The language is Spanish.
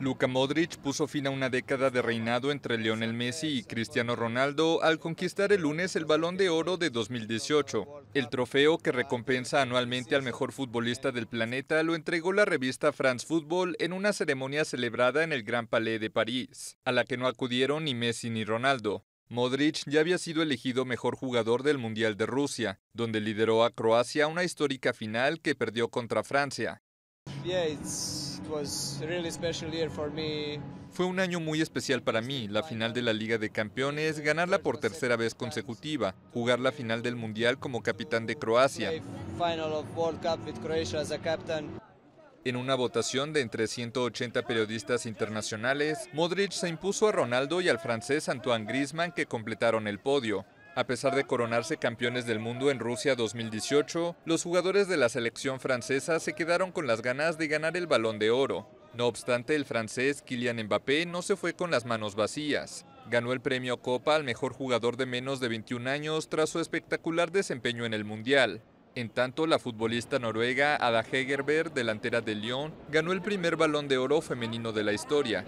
Luka Modric puso fin a una década de reinado entre Lionel Messi y Cristiano Ronaldo al conquistar el lunes el Balón de Oro de 2018. El trofeo que recompensa anualmente al mejor futbolista del planeta lo entregó la revista France Football en una ceremonia celebrada en el Gran Palais de París, a la que no acudieron ni Messi ni Ronaldo. Modric ya había sido elegido mejor jugador del Mundial de Rusia, donde lideró a Croacia una histórica final que perdió contra Francia. Fue un año muy especial para mí, la final de la Liga de Campeones, ganarla por tercera vez consecutiva, jugar la final del Mundial como capitán de Croacia. En una votación de entre 180 periodistas internacionales, Modric se impuso a Ronaldo y al francés Antoine Griezmann que completaron el podio. A pesar de coronarse campeones del mundo en Rusia 2018, los jugadores de la selección francesa se quedaron con las ganas de ganar el balón de oro. No obstante, el francés Kylian Mbappé no se fue con las manos vacías. Ganó el premio Copa al mejor jugador de menos de 21 años tras su espectacular desempeño en el Mundial. En tanto, la futbolista noruega Ada Hegerberg, delantera de Lyon, ganó el primer balón de oro femenino de la historia.